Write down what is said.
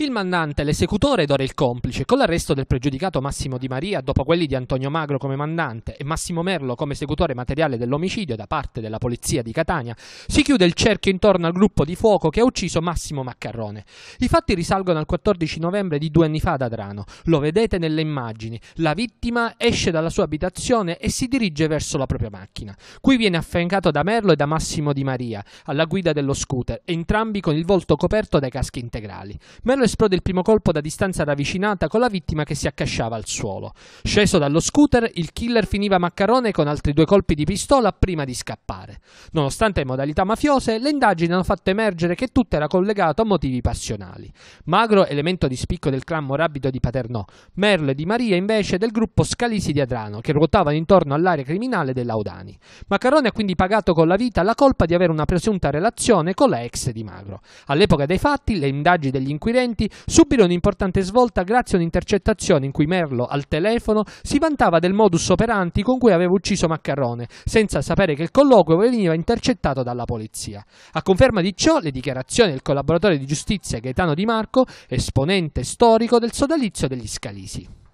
Il mandante l'esecutore ed ora il complice, con l'arresto del pregiudicato Massimo Di Maria dopo quelli di Antonio Magro come mandante e Massimo Merlo come esecutore materiale dell'omicidio da parte della polizia di Catania, si chiude il cerchio intorno al gruppo di fuoco che ha ucciso Massimo Maccarrone. I fatti risalgono al 14 novembre di due anni fa ad Adrano. Lo vedete nelle immagini. La vittima esce dalla sua abitazione e si dirige verso la propria macchina. Qui viene affiancato da Merlo e da Massimo Di Maria, alla guida dello scooter, entrambi con il volto coperto dai caschi integrali. Merlo è esplode il primo colpo da distanza ravvicinata con la vittima che si accasciava al suolo. Sceso dallo scooter, il killer finiva Maccarone con altri due colpi di pistola prima di scappare. Nonostante modalità mafiose, le indagini hanno fatto emergere che tutto era collegato a motivi passionali. Magro, elemento di spicco del clan morabito di Paternò, Merle di Maria invece del gruppo Scalisi di Adrano, che ruotavano intorno all'area criminale dell'Audani. Maccarone ha quindi pagato con la vita la colpa di avere una presunta relazione con la ex di Magro. All'epoca dei fatti, le indagini degli inquirenti recenti, subire un'importante svolta grazie a un'intercettazione in cui Merlo, al telefono, si vantava del modus operandi con cui aveva ucciso Maccarrone, senza sapere che il colloquio veniva intercettato dalla polizia. A conferma di ciò, le dichiarazioni del collaboratore di giustizia Gaetano Di Marco, esponente storico del sodalizio degli Scalisi.